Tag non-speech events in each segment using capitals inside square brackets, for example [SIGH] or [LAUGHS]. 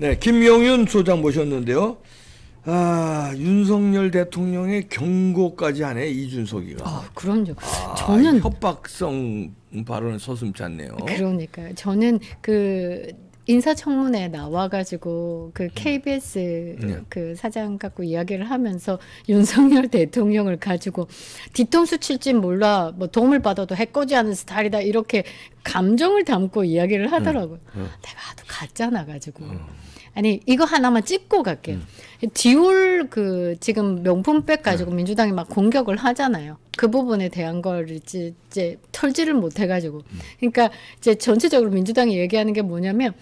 네, 김용윤 소장 모셨는데요. 아, 윤석열 대통령의 경고까지 하네 이준석이가. 아, 그럼요. 아, 저는 협박성 발언 서슴지 네요 그러니까요. 저는 그 인사청문회 나와가지고 그 KBS 음. 네. 그 사장 갖고 이야기를 하면서 [LAUGHS] 윤석열 대통령을 가지고 뒤통수 칠지 몰라 뭐 도움을 받아도 해코지 하는 스타일이다 이렇게 감정을 담고 이야기를 하더라고요. 응. 음. 음. 내가 하도 갔잖아 가지고. 응. 아니 이거 하나만 찍고 갈게요. 음. 디올 그 지금 명품백 가지고 네. 민주당이 막 공격을 하잖아요. 그 부분에 대한 걸 이제, 털지를 못해가지고 음. 그러니까 이제 전체적으로 민주당이 얘기하는 게 뭐냐면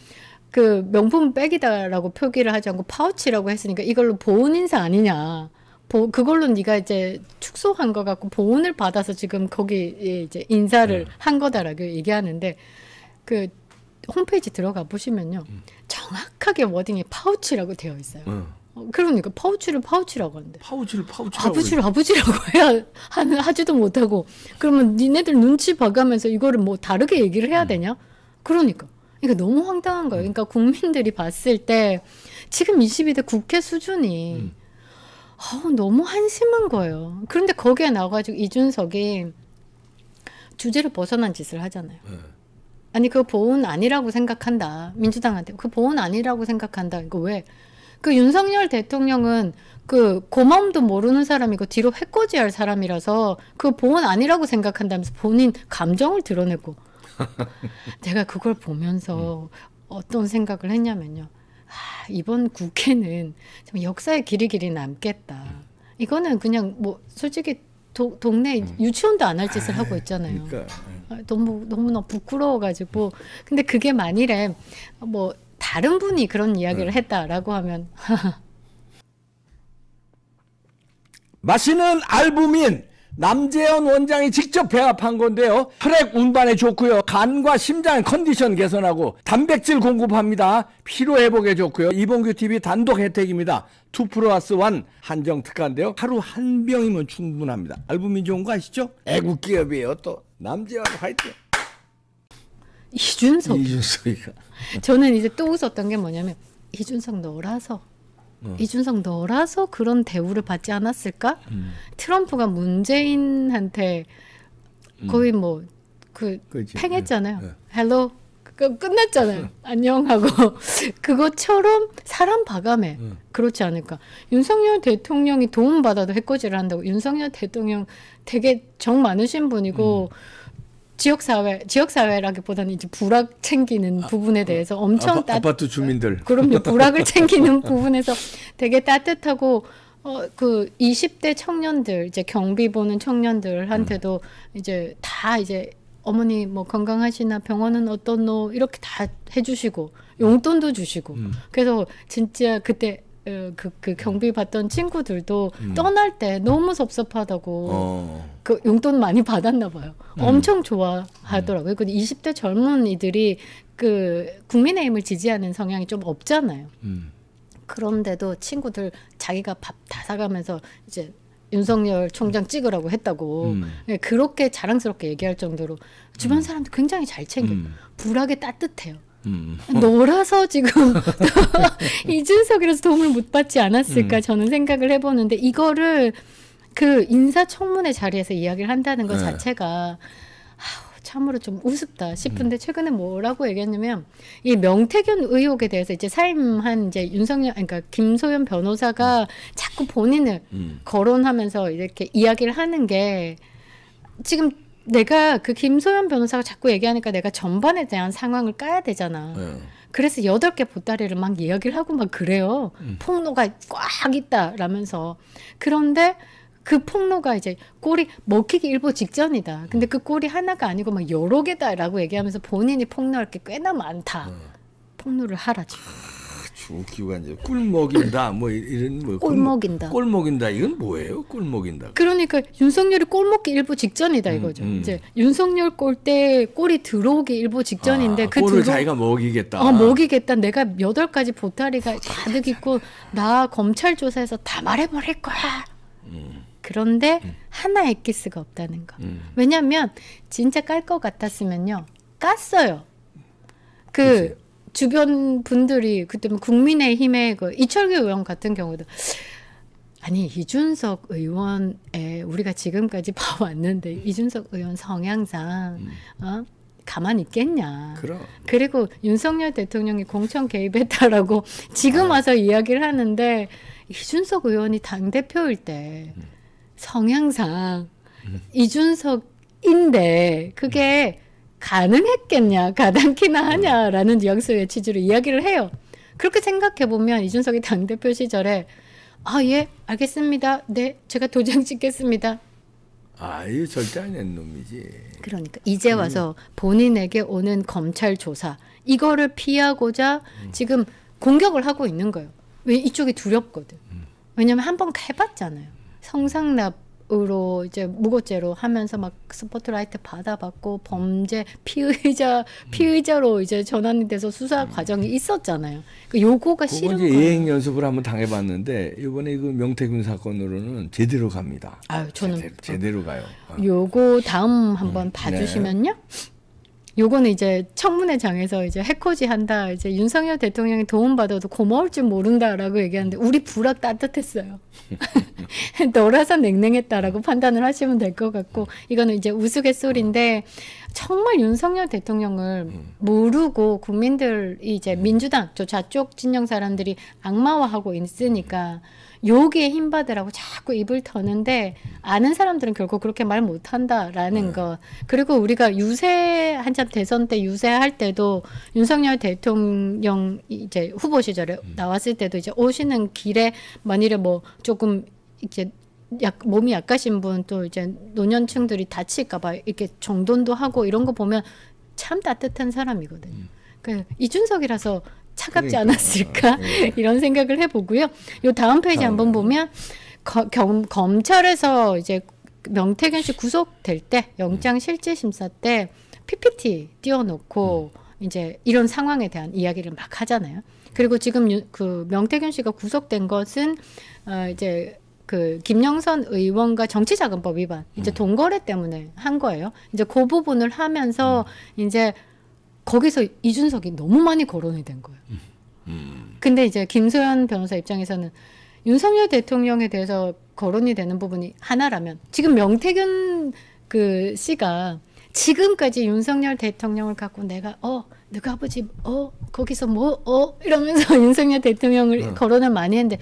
그 명품 백이다라고 표기를 하지 않고 파우치라고 했으니까 이걸로 보온 인사 아니냐. 보, 그걸로 네가 이제 축소한 거 같고 보온을 받아서 지금 거기에 이제 인사를 네. 한 거다라고 얘기하는데 그 홈페이지 들어가 보시면요. 음. 정확하게 워딩이 파우치라고 되어 있어요. 음. 그러니까 파우치를 파우치라고 하는데 파우치를 파우치 아부치를 아부치라고 [LAUGHS] 해야 하는 하지도 못하고 그러면 니네들 눈치 봐가면서 이거를 뭐 다르게 얘기를 해야 음. 되냐? 그러니까 그러 너무 황당한 거예요. 음. 그러니까 국민들이 봤을 때 지금 22대 국회 수준이 음. 어, 너무 한심한 거예요. 그런데 거기에 나와가지고 이준석이 주제를 벗어난 짓을 하잖아요. 음. 아니 그보은 아니라고 생각한다. 민주당한테 그보은 아니라고 생각한다. 이거 왜? 그 윤석열 대통령은 그 고마움도 모르는 사람이고 뒤로 해코지할 사람이라서 그보은 아니라고 생각한다면서 본인 감정을 드러내고 [LAUGHS] 제가 그걸 보면서 음. 어떤 생각을 했냐면요. 아, 이번 국회는 좀 역사의 길이 길이 남겠다. 이거는 그냥 뭐 솔직히 도, 동네 음. 유치원도 안 할 짓을 하고 있잖아요. 그러니까. 아, 너무 너무나 부끄러워가지고 근데 그게 만일에 뭐 다른 분이 그런 이야기를 네. 했다라고 하면 [LAUGHS] 맛있는 알부민 남재현 원장이 직접 배합한 건데요. 혈액 운반에 좋고요. 간과 심장 컨디션 개선하고 단백질 공급합니다. 피로 회복에 좋고요. 이봉규 TV 단독 혜택입니다. 2 플러스 1 한정 특가인데요. 하루 한 병이면 충분합니다. 알부민 좋은 거 아시죠? 애국 기업이에요. 또 남재현 화이팅. 이준석. 이준석이가. 저는 이제 또 웃었던 게 뭐냐면 이준석 놀아서 어. 이준석 너라서 그런 대우를 받지 않았을까? 음. 트럼프가 문재인한테 음. 거의 뭐그 팽했잖아요. 네. 헬로 그 끝났잖아요. 음. 안녕하고 [LAUGHS] 그것처럼 사람 봐감에 응. 음. 그렇지 않을까. 윤석열 대통령이 도움 받아도 해코지를 한다고. 윤석열 대통령 되게 정 많으신 분이고 응. 지역 사회 지역 사회라기보다는 이제 불악 챙기는 아, 부분에 어, 대해서 엄청 아 따, 아파트 주민들 어, 그럼요 불악을 [LAUGHS] 챙기는 부분에서 되게 따뜻하고 어그 20대 청년들 이제 경비 보는 청년들한테도 음. 이제 다 이제 어머니 뭐 건강하시나 병원은 어떤노 이렇게 다 해주시고 용돈도 주시고 음. 그래서 진짜 그때 예, 그, 그 경비 받던 친구들도 음. 떠날 때 너무 섭섭하다고 어. 그 용돈 많이 받았나 봐요. 음. 엄청 좋아하더라고요. 음. 근데 20대 젊은이들이 그 국민의힘을 지지하는 성향이 좀 없잖아요. 음. 그런데도 친구들 자기가 밥 다 사가면서 이제 윤석열 총장 음. 찍으라고 했다고 음. 예, 그렇게 자랑스럽게 얘기할 정도로 주변 음. 사람들 굉장히 잘 챙겨요. 불하게 따뜻해요. 음. 놀아서 지금 [LAUGHS] 이준석이라서 도움을 못 받지 않았을까 음. 저는 생각을 해보는데 이거를 그 인사청문회 자리에서 이야기를 한다는 것 네. 자체가 아우, 참으로 좀 우습다 싶은데 음. 최근에 뭐라고 얘기했냐면 이 명태균 의혹에 대해서 이제 사임한 이제 윤석열 그러니까 김소연 변호사가 음. 자꾸 본인을 음. 거론하면서 이렇게 이야기를 하는 게 지금 내가 그 김소연 변호사가 자꾸 얘기하니까 내가 전반에 대한 상황을 까야 되잖아. 네. 그래서 여덟 개 보따리를 막 이야기를 하고 막 그래요. 음. 폭로가 꽉 있다라면서. 그런데 그 폭로가 이제 꼬리 먹히기 일보 직전이다. 근데 그 꼬리 하나가 아니고 막 여러 개다라고 얘기하면서 본인이 폭로할 게 꽤나 많다. 음. 폭로를 하라지. 웃기가 이제 뭐 뭐 꿀 먹인다 뭐 이런 뭐꿀 먹인다 꿀 먹인다 이건 뭐예요? 꿀 먹인다. 그러니까 윤석열이 꼴 먹기 일부 직전이다 음, 이거죠. 음, 음. 이제 윤석열 꼴때 꼴이 들어오기 일부 직전인데 아, 그 꼴을 들어... 자기가 먹이겠다. 어, 먹이겠다. 내가 여덟 가지 보따리가 가득 아, 있고 나 검찰 조사에서 다 말해버릴 거야. 음. 그런데 음. 하나의 키스가 없다는 거. 음. 왜냐하면 진짜 깔것 같았으면요 깠어요. 그 그치. 주변 분들이 그때 뭐 국민의힘의 그 이철규 의원 같은 경우도 아니 이준석 의원에 우리가 지금까지 [LAUGHS] 봐왔는데 음. 이준석 의원 성향상 음. 어? 가만 있겠냐. 그럼. 그리고 윤석열 대통령이 공천 개입했다라고 [LAUGHS] 지금 아. 와서 아. 이야기를 하는데 이준석 의원이 당 대표일 때 음. 성향상 음. 이준석인데 그게 가능했겠냐, 가당키나 음. 하냐라는 뉘앙스의 취지로 이야기를 해요. 그렇게 생각해 보면 이준석이 당 대표 시절에 아 예, 알겠습니다. 네, 제가 도장 찍겠습니다. 아유 절대 안했 놈이지. 그러니까 이제 와서 본인에게 오는 검찰 조사 이거를 피하고자 음. 지금 공격을 하고 있는 거예요. 왜 이쪽이 두렵거든. 음. 왜냐면 한 번 해봤잖아요. 성상납 으로 이제 무고죄로 하면서 막 스포트라이트 받아봤고 범죄 피의자 음. 피의자로 이제 전환이 돼서 수사 음. 과정이 있었잖아요. 그 요거가 싫은 거예요. 예행 연습을 한번 당해봤는데 이번에 그 명태균 사건으로는 제대로 갑니다. 아, 저는 제대로, 제대로 가요. 어. 요거 다음 한번 음, 네. 봐주시면요. 네. 요거는 이제 청문회장에서 이제 해코지 한다. 이제 윤석열 대통령이 도움받아도 고마울 줄 모른다라고 얘기하는데 음. 우리 불화 따뜻했어요. [LAUGHS] 놀아서 냉랭했다라고 판단을 하시면 될 것 같고 이거는 이제 우스갯소리인데 정말 윤석열 대통령을 음. 모르고 국민들이 이제 음. 민주당 저 좌쪽 진영 사람들이 악마화하고 있으니까 여기에 힘 받으라고 자꾸 입을 터는데 아는 사람들은 결국 그렇게 말 못한다라는 네. 것. 그리고 우리가 유세 한참 대선 때 유세할 때도 윤석열 대통령 이제 후보 시절에 음. 나왔을 때도 이제 오시는 길에 만일에 뭐 조금 이제 약, 몸이 약하신 분 또 이제 노년층들이 다칠까봐 이렇게 정돈도 하고 이런 거 보면 참 따뜻한 사람이거든요. 음. 그 이준석이라서 차갑지 않았을까 아, 네. [LAUGHS] 이런 생각을 해보고요. 요 다음 페이지 한번 보면 거, 겸, 검찰에서 이제 명태균 씨 구속될 때 음. 영장 실질 심사 때 PPT 띄워놓고 음. 이제 이런 상황에 대한 이야기를 막 하잖아요. 그리고 지금 유, 그 명태균 씨가 구속된 것은 어, 이제 그 김영선 의원과 정치자금법 위반 이제 음. 거래 때문에 한 거예요. 이제 그 부분을 하면서 음. 이제 거기서 이준석이 너무 많이 거론이 된 거예요. 음. 음. 근데 이제 김소연 변호사 입장에서는 윤석열 대통령에 대해서 거론이 되는 부분이 하나라면 지금 명태균 그 씨가 지금까지 윤석열 대통령을 갖고 내가 어 누가 아버지 어 거기서 뭐어 이러면서 [LAUGHS] 윤석열 대통령을 응. 네. 거론을 많이 했는데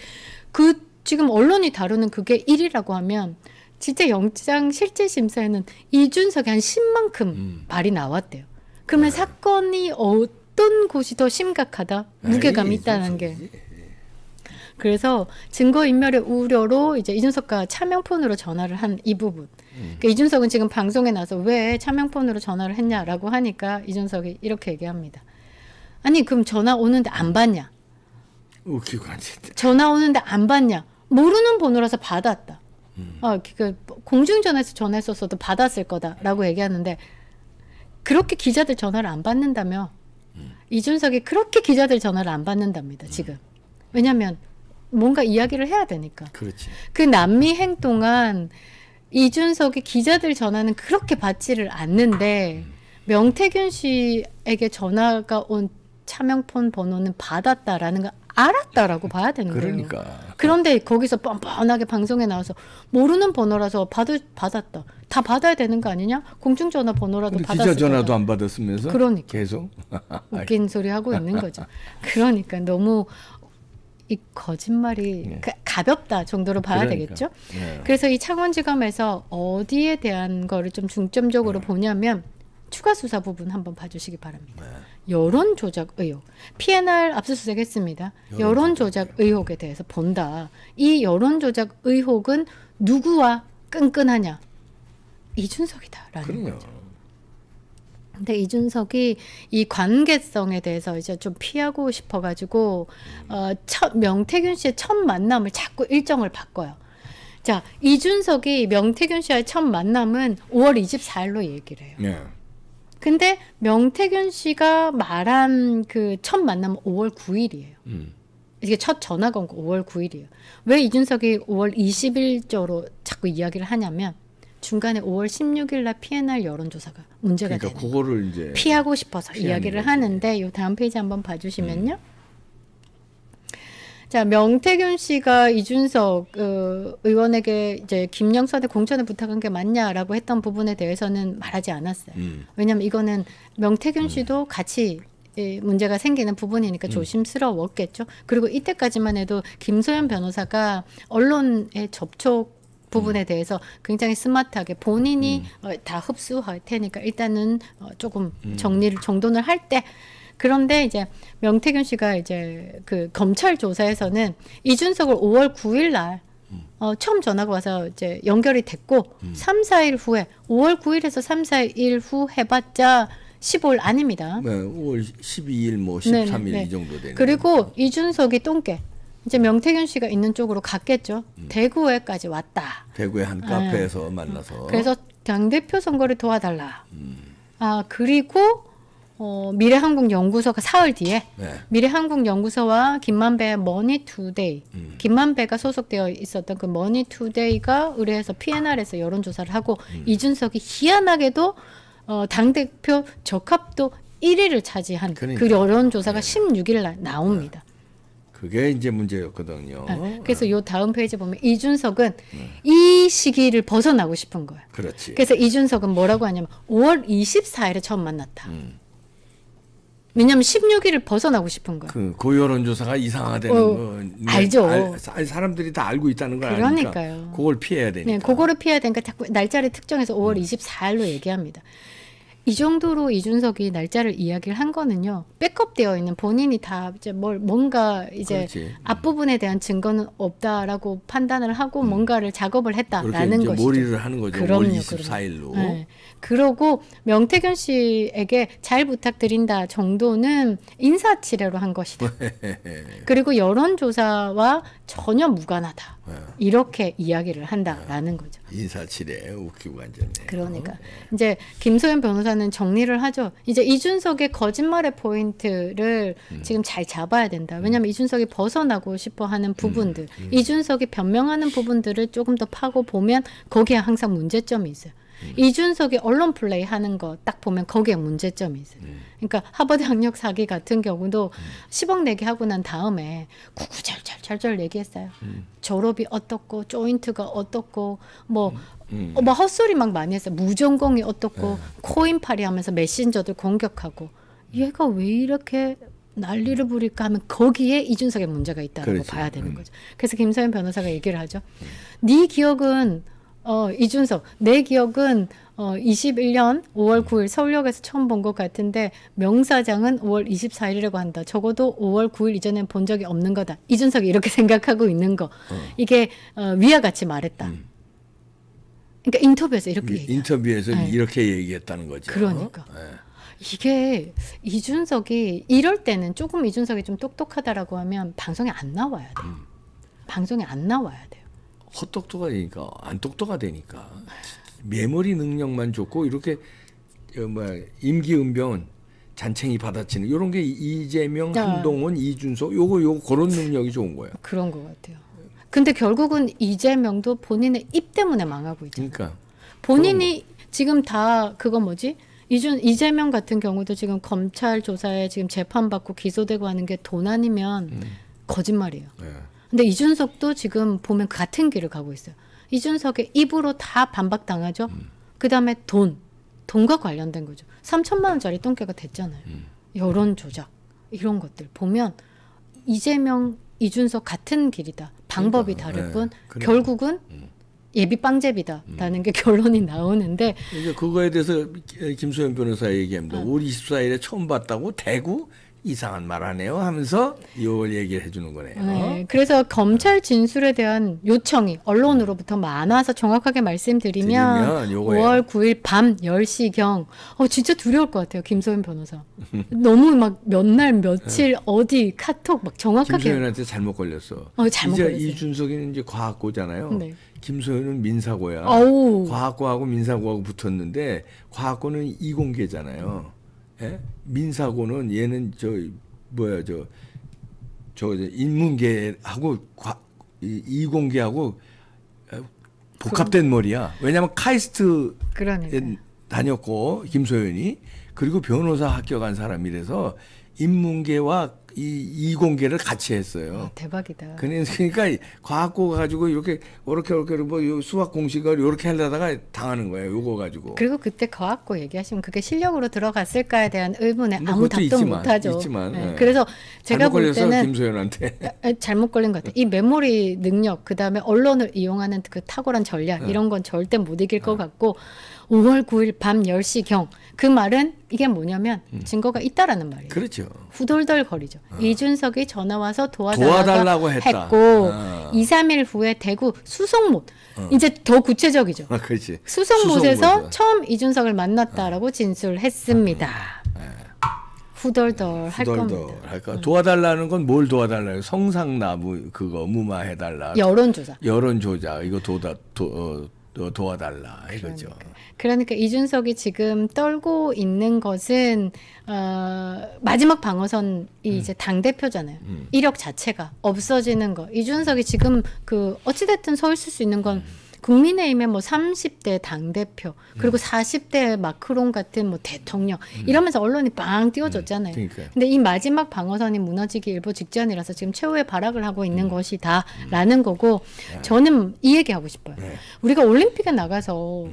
그 지금 언론이 다루는 그게 일이라고 하면 진짜 영장 실질 심사에는 이준석이 한 십만큼 음. 말이 나왔대요. 그러면 네. 사건이 어떤 곳이 더 심각하다 무게감이 있다는 게 그래서 증거인멸의 우려로 이제 이준석과 차명폰으로 전화를 한 이 부분. 음. 그러니까 이준석은 지금 방송에 나서 왜 차명폰으로 전화를 했냐라고 하니까 이준석이 이렇게 얘기합니다. 아니 그럼 전화 오는데 안 받냐? 웃기고 전화 오는데 안 받냐? 모르는 번호라서 받았다. 음. 아, 그 공중전화에서 전화했었어도 받았을 거다라고 얘기하는데 그렇게 기자들 전화를 안 받는다며 음. 이준석이 그렇게 기자들 전화를 안 받는답니다. 지금 왜냐하면 뭔가 이야기를 해야 되니까. 그렇지. 그 남미 행동안 이준석이 기자들 전화는 그렇게 받지를 않는데 음. 명태균 씨에게 전화가 온 차명폰 번호는 받았다라는 걸 알았다라고 봐야 되는 그러니까. 거예요. 그러니까. 그런데 거기서 뻔뻔하게 방송에 나와서 모르는 번호라서 받을 받았다. 다 받아야 되는 거 아니냐? 공중전화 번호라도 받았어. 기자 전화도 안 받았으면서? 그러니까. 계속 웃긴 [LAUGHS] 소리 하고 있는 거죠. 그러니까 너무 이 거짓말이 네. 가, 가볍다 정도로 봐야 그러니까. 되겠죠. 네. 그래서 이 창원지검에서 어디에 대한 거를 좀 중점적으로 네. 보냐면 추가 수사 부분 한번 봐주시기 바랍니다. 네. 여론 조작 의혹, PNR 압수수색했습니다. 여론 조작 의혹에 대해서 본다. 이 여론 조작 의혹은 누구와 끈끈하냐? 이준석이다라는 그럼요. 거죠. 근데 이준석이 이 관계성에 대해서 이제 좀 피하고 싶어가지고 어, 첫 명태균 씨의 첫 만남을 자꾸 일정을 바꿔요. 자 이준석이 명태균 씨와의 첫 만남은 5월 24일로 얘기를 해요. 네. 근데 명태균 씨가 말한 그 첫 만남 5월 9일이에요. 음. 이게 첫 전화 건거 5월 9일이에요. 왜 이준석이 5월 20일자로 자꾸 이야기를 하냐면 중간에 5월 16일 날 PNR 여론조사가 문제가 그러니까 되는 그거를 이제 피하고 싶어서 이야기를 거지. 하는데 요 다음 페이지 한번 봐주시면요. 음. 자, 명태균 씨가 이준석 어, 의원에게 이제 김영선의 공천을 부탁한 게 맞냐라고 했던 부분에 대해서는 말하지 않았어요. 음. 왜냐하면 이거는 명태균 음. 씨도 같이 예, 문제가 생기는 부분이니까 음. 조심스러웠겠죠. 음. 그리고 이때까지만 해도 김소연 변호사가 언론에 접촉 부분에 음. 대해서 굉장히 스마트하게 본인이 음. 어, 다 흡수할 테니까 일단은 어, 조금 정리를 정돈을 할때 그런데 이제 명태균 씨가 이제 그 검찰 조사에서는 이준석을 5월 9일 날 어, 처음 전화가 와서 이제 연결이 됐고 음. 3, 4일 후에 5월 9일에서 3, 4일 후 해봤자 15일 아닙니다. 네, 5월 12일 뭐 13일 네네. 네. 이 정도 되는. 그리고 이준석이 똥개 이제 명태균 씨가 있는 쪽으로 갔겠죠. 음. 대구에까지 왔다. 대구의 한 네. 카페에서 네. 만나서. 그래서 당 대표 선거를 도와달라. 음. 아 그리고 어, 미래한국연구소가 사흘 뒤에 네. 미래한국연구소와 김만배 머니투데이 음. 김만배가 소속되어 있었던 그 머니투데이가 의뢰해서 PNR에서 여론조사를 하고 음. 이준석이 희한하게도 어, 당대표 적합도 1위를 차지한 그 그러니까. 그 여론조사가 네. 16일 날 나옵니다. 네. 그게 이제 문제였거든요. 네. 그래서 네. 요 다음 페이지 보면 이준석은 네. 이 시기를 벗어나고 싶은 거예요. 그렇지. 그래서 이준석은 뭐라고 하냐면 5월 24일에 처음 만났다. 음. 왜냐면 16일을 벗어나고 싶은 거야. 그 고여론조사가 이상화되는 어, 거 알죠. 알, 사람들이 다 알고 있다는 거 그러니까요. 아니까 그걸 피해야 되니까. 네, 그거를 피해야 되니까 자꾸 날짜를 특정해서 5월 음. 24일로 얘기합니다. 이 정도로 이준석이 날짜를 이야기를 한 거는요. 백업되어 있는 본인이 다 이제 뭘 뭔가 이제 그렇지. 음. 앞부분에 대한 증거는 없다라고 판단을 하고 음. 뭔가를 작업을 했다라는 것죠 몰이를 하는 거죠. 그럼요, 24일로. 네. 그러고 명태균 씨에게 잘 부탁드린다 정도는 인사치레로 한 것이다. [LAUGHS] 그리고 여론조사와 전혀 무관하다. 예. 이렇게 이야기를 한다라는 예. 거죠. 인사치레 웃기고 앉았네. 그러니까 이제 김소연 변호사는 정리를 하죠. 이제 이준석의 거짓말의 포인트를 음. 지금 잘 잡아야 된다. 왜냐하면 음. 이준석이 벗어나고 싶어하는 음. 부분들, 음. 이준석이 변명하는 부분들을 조금 더 파고 보면 거기에 항상 문제점이 있어요. 음. 이준석이 언론 플레이 하는 거 딱 보면 거기에 문제점이 있어요. 음. 그러니까 하버드 학력 사기 같은 경우도 음. 10억 내기 하고 난 다음에 구구절절절절 얘기했어요. 음. 졸업이 어떻고 조인트가 어떻고 뭐 음. 음. 어, 뭐 헛소리 막 많이 했어요. 무전공이 어떻고 네. 코인팔이 하면서 메신저들 공격하고 얘가 왜 이렇게 난리를 부릴까 하면 거기에 이준석의 문제가 있다고 그렇지. 봐야 되는 음. 거죠. 그래서 김서현 변호사가 얘기를 하죠. 네 기억은 어 이준석, 내 기억은 어, 21년 5월 9일 서울역에서 처음 본 것 같은데 명사장은 5월 24일이라고 한다. 적어도 5월 9일 이전엔 본 적이 없는 거다. 이준석이 이렇게 [LAUGHS] 생각하고 있는 거. 어. 이게 어, 위와 같이 말했다. 음. 그러니까 인터뷰에서 이렇게 이, 인터뷰에서 네. 이렇게 얘기했다는 거죠. 그러니까. 어? 네. 이게 이준석이 이럴 때는 조금 이준석이 좀 똑똑하다라고 하면 방송에 안 나와야 돼요. 음. 방송에 안 나와야 돼요. 헛똑똑하니까 안 똑똑하다니까. 네. 메모리 능력만 좋고 이렇게 뭐 임기응변 잔챙이 받아치는 이런 게 이재명, 아. 한동훈, 이준석 요거 요거 그런 능력이 좋은 거예요. 그런 것 같아요. 근데 결국은 이재명도 본인의 입 때문에 망하고 있잖아요. 그러니까 본인이 지금 다 그거 뭐지? 이준 이재명 같은 경우도 지금 검찰 조사에 지금 재판받고 기소되고 하는 게돈 아니면 음. 거짓말이에요. 네. 근데 이준석도 지금 보면 그 같은 길을 가고 있어요. 이준석의 입으로 다 반박당하죠. 음. 그 다음에 돈, 돈과 관련된 거죠. 3천만 원짜리 똥개가 됐잖아요. 음. 여론 조작 이런 것들 보면 이재명, 이준석 같은 길이다. 방법이 그러니까, 다를 네. 뿐 그러니까. 결국은 음. 예비 빵제비다라는 게 음. 결론이 나오는데 이제 그러니까 그거에 대해서 김수현 변호사 얘기합니다. 아. 5월 24일에 처음 봤다고 대구 이상한 말 하네요 하면서 요걸 얘기를 해주는 거네요. 네, 그래서 검찰 진술에 대한 요청이 언론으로부터 많아서 정확하게 말씀드리면 드리면 5월 9일 밤 10시경 어, 진짜 두려울 것 같아요. 김소연 변호사. 너무 막 몇날 며칠 네. 어디 카톡 막 정확하게 김소연한테 잘못 걸렸어. 어, 잘못 이제 이준석이는 이제 과학고잖아요. 네. 김소연은 민사고야. 어우. 과학고하고 민사고하고 붙었는데 과학고는 이공계잖아요. 예? 민사고는 얘는 저 뭐야 저 저 인문계하고 과, 이공계하고 복합된 머리야. 왜냐하면 카이스트 그러니까 다녔고 김소연이 그리고 변호사 합격한 사람이라서 인문계와 이, 이 공개를 같이 했어요. 아, 대박이다. 그러니까 과학고 가지고 이렇게 이렇게 이렇게 뭐 수학 공식을 이렇게 하려다가 당하는 거예요. 요거 가지고. 그리고 그때 과학고 얘기하시면 그게 실력으로 들어갔을까에 대한 의문에 뭐 아무 답도 있지만, 못하죠. 있지만, 네. 네. 그래서 제가 볼 때는 김소연한테 아, 아, 잘못 걸린 것같아이 메모리 능력, 그 다음에 언론을 이용하는 그 탁월한 전략 네. 이런 건 절대 못 이길 것 네. 같고 5월 9일 밤 10시경 그 말은 이게 뭐냐면 음. 증거가 있다라는 말이에요. 그렇죠. 후덜덜 거리죠. 어. 이준석이 전화 와서 도와달라고, 도와달라고 했고 아. 2, 3일 후에 대구 수송못 어. 이제 더 구체적이죠. 아, 그렇지. 수송못에서 수송못. 처음 이준석을 만났다라고 어. 진술했습니다. 아, 네. 네. 후덜덜 할 겁니다. 할 음. 도와달라는 건 뭘 도와달라요? 성상나무 그거 무마 해달라. 여론조사. 여론조사 이거 도다 도. 어, 또 도와달라 이거죠. 그러니까. 그러니까, 이준석이 지금 떨고 있는 것은 어, 마지막 방어선이 음. 이제 당 대표잖아요. 음. 이력 자체가 없어지는 거. 이준석이 지금 그 어찌 됐든 서 있을 수 있는 건. 음. 국민의힘의 뭐 30대 당대표 음. 그리고 음. 40대 마크롱 같은 뭐 대통령 음. 이러면서 언론이 빵 띄워줬잖아요. 음. 근데 이 마지막 방어선이 무너지기 일보 직전이라서 지금 최후의 발악을 하고 있는 음. 것이다라는 음. 거고 네. 저는 이 얘기하고 싶어요. 네. 우리가 올림픽에 나가서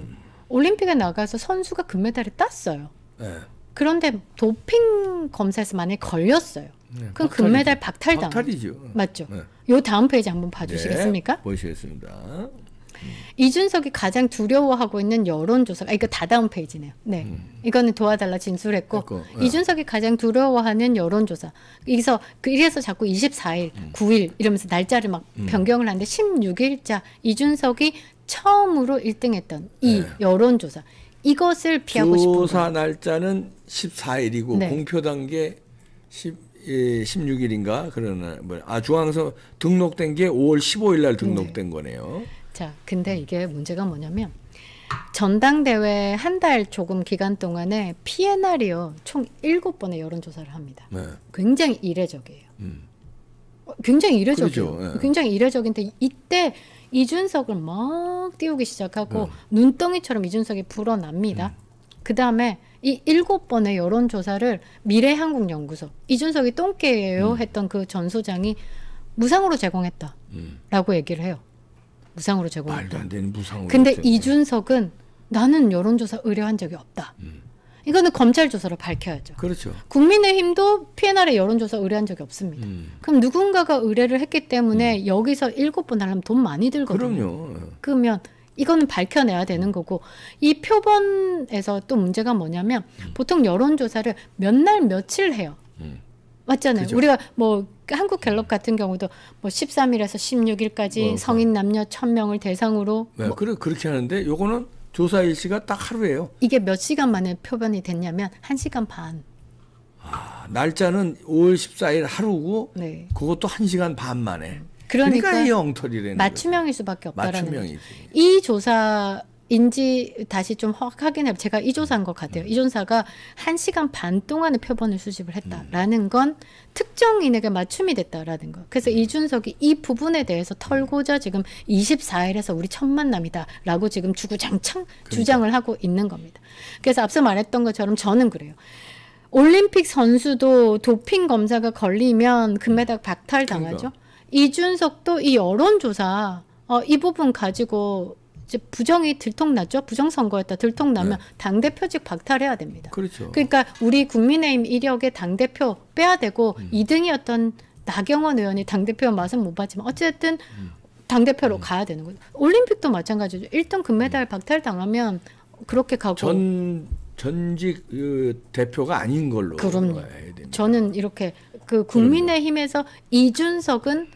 올림픽에 나가서 선수가 금메달을 땄어요. 네. 그런데 도핑 검사에서 만약에 걸렸어요. 네, 그럼 박탈이죠. 금메달 박탈당. 박탈이죠. 맞죠? 네. 요 다음 페이지 한번 봐주시겠습니까? 네, 보시겠습니다. 이준석이 가장 두려워하고 있는 여론조사, 아, 이거 그 다 다음 페이지네요. 네. 음. 이거는 도와달라 진술했고, 그러니 예. 이준석이 가장 두려워하는 여론조사. 그래서, 그래서 자꾸 24일, 음. 9일 이러면서 날짜를 막 음. 변경을 하는데 16일자 이준석이 처음으로 1등 했던 이 네. 여론조사. 이것을 피하고 싶은 거예요. 사 날짜는 14일이고, 네. 공표 단계 10, 예, 16일인가 그러나 뭐, 아 중앙서 등록된 게 5월 15일 날 등록된 네. 거네요. 자, 근데 이게 문제가 뭐냐면 전당대회 한 달 조금 기간 동안에 피에나리오 총 일곱 번의 여론조사를 합니다. 네. 굉장히 이례적이에요. 음. 어, 굉장히 이례적이에요. 죠 네. 예. 굉장히 이례적인데 이때 이준석을 막 띄우기 시작하고 음. 눈덩이처럼 이준석이 불어납니다. 음. 그 다음에 이 일곱 번의 여론조사를 미래한국연구소 이준석이 똥개예요 음. 했던 그 전 소장이 무상으로 제공했다라고 음. 얘기를 해요. 무상으로 제공. 말도 안 되는 무상으로. 근데 제공. 이준석은 나는 여론조사 의뢰한 적이 없다. 음. 이거는 검찰 조사로 밝혀야죠. 그렇죠. 국민의힘도 PNR에 여론조사 의뢰한 적이 없습니다. 음. 그럼 누군가가 의뢰를 했기 때문에 음. 여기서 일곱 번 하려면 돈 많이 들거든요. 그럼요. 그러면 이거는 밝혀내야 되는 거고 이 표본에서 또 문제가 뭐냐면 음. 보통 여론조사를 몇 날 며칠 해요. 음. 맞잖아요. 그죠? 우리가 뭐 한국 갤럽 같은 경우도 뭐 13일에서 16일까지 어, 뭐, 성인 남녀 1000명을 대상으로 네, 뭐 그래 그렇게 하는데 요거는 조사 일시가 딱 하루예요. 이게 몇 시간 만에 표변이 됐냐면 1시간 반. 아, 날짜는 5월 14일 하루고 네. 그것도 1시간 반 만에. 그러니까, 그러니까 이엉터리라 맞춤형일 수밖에 없다라는 맞춤형이지. 이 조사 인지 다시 좀 확인해 제가 이조사한 것 같아요. 이조사가 한시간반 동안의 표본을 수집을 했다라는 건 특정인에게 맞춤이 됐다라는 거. 그래서 이준석이 이 부분에 대해서 털고자 지금 24일에서 우리 첫 만남이다라고 지금 주구장창 그러니까. 주장을 하고 있는 겁니다. 그래서 앞서 말했던 것처럼 저는 그래요. 올림픽 선수도 도핑 검사가 걸리면 금메달 박탈 당하죠. 그러니까. 이준석도 이 여론조사 어, 이 부분 가지고 이제 부정이 들통났죠. 부정선거였다. 들통나면 네. 당대표직 박탈해야 됩니다. 그렇죠. 그러니까 우리 국민의힘 이력의 당대표 빼야 되고 음. 2등이었던 나경원 의원이 당대표 맛은 못 봤지만 어쨌든 음. 당대표로 음. 가야 되는 거죠. 올림픽도 마찬가지죠. 1등 금메달 음. 박탈당하면 그렇게 가고 전 전직 그 대표가 아닌 걸로 그럼 저는 이렇게 그 국민의힘에서 그럼요. 이준석은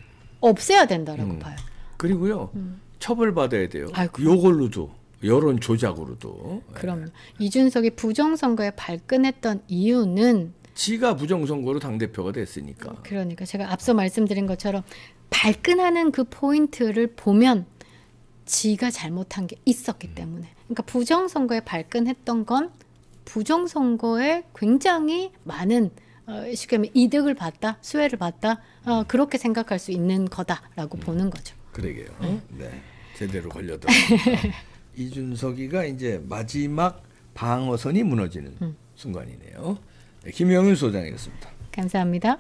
없애야 된다라고 음. 봐요. 그리고요. 음. 처벌받아야 돼요. 요걸로도 여론 조작으로도. 그럼 예. 이준석이 부정선거에 발끈했던 이유는 지가 부정선거로 당대표가 됐으니까. 그러니까 제가 앞서 말씀드린 것처럼 발끈하는 그 포인트를 보면 지가 잘못한 게 있었기 음. 때문에. 그러니까 부정선거에 발끈했던 건 부정선거에 굉장히 많은 어, 쉽게 하면 이득을 봤다, 수혜를 봤다, 어, 그렇게 생각할 수 있는 거다라고 음. 보는 거죠. 그러게요. 네. 네. 제대로 걸려들어. [LAUGHS] 이준석이가 이제 마지막 방어선이 무너지는 음. 순간이네요. 네, 김영윤 소장이었습니다. 감사합니다.